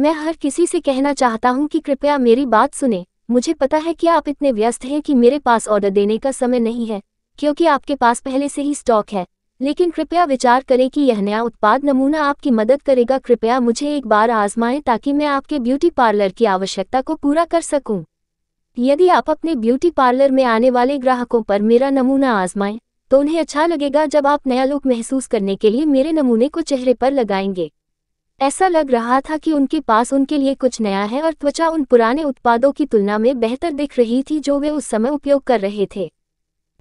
मैं हर किसी से कहना चाहता हूँ कि कृपया मेरी बात सुने मुझे पता है कि आप इतने व्यस्त हैं कि मेरे पास ऑर्डर देने का समय नहीं है क्योंकि आपके पास पहले से ही स्टॉक है लेकिन कृपया विचार करें कि यह नया उत्पाद नमूना आपकी मदद करेगा कृपया मुझे एक बार आजमाएं ताकि मैं आपके ब्यूटी पार्लर की आवश्यकता को पूरा कर सकूं। यदि आप अपने ब्यूटी पार्लर में आने वाले ग्राहकों पर मेरा नमूना आजमाएं तो उन्हें अच्छा लगेगा जब आप नया लुक महसूस करने के लिए मेरे नमूने को चेहरे पर लगाएंगे ऐसा लग रहा था कि उनके पास उनके लिए कुछ नया है और त्वचा उन पुराने उत्पादों की तुलना में बेहतर दिख रही थी जो वे उस समय उपयोग कर रहे थे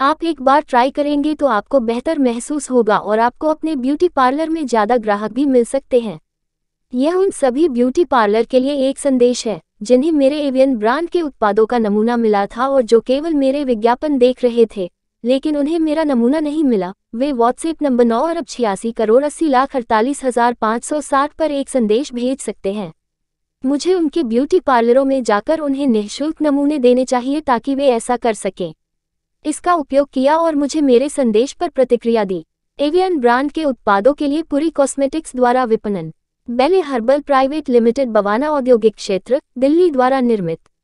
आप एक बार ट्राई करेंगे तो आपको बेहतर महसूस होगा और आपको अपने ब्यूटी पार्लर में ज़्यादा ग्राहक भी मिल सकते हैं यह उन सभी ब्यूटी पार्लर के लिए एक संदेश है जिन्हें मेरे एवियन ब्रांड के उत्पादों का नमूना मिला था और जो केवल मेरे विज्ञापन देख रहे थे लेकिन उन्हें मेरा नमूना नहीं मिला वे व्हाट्सएप नंबर नौ अरब छियासी करोड़ अस्सी लाख अड़तालीस हजार पाँच सौ साठ पर एक संदेश भेज सकते हैं मुझे उनके ब्यूटी पार्लरों में जाकर उन्हें निःशुल्क नमूने देने चाहिए ताकि वे ऐसा कर सकें इसका उपयोग किया और मुझे मेरे संदेश पर प्रतिक्रिया दी एवियन ब्रांड के उत्पादों के लिए पूरी कॉस्मेटिक्स द्वारा विपणन बेले हर्बल प्राइवेट लिमिटेड बवाना औद्योगिक क्षेत्र दिल्ली द्वारा निर्मित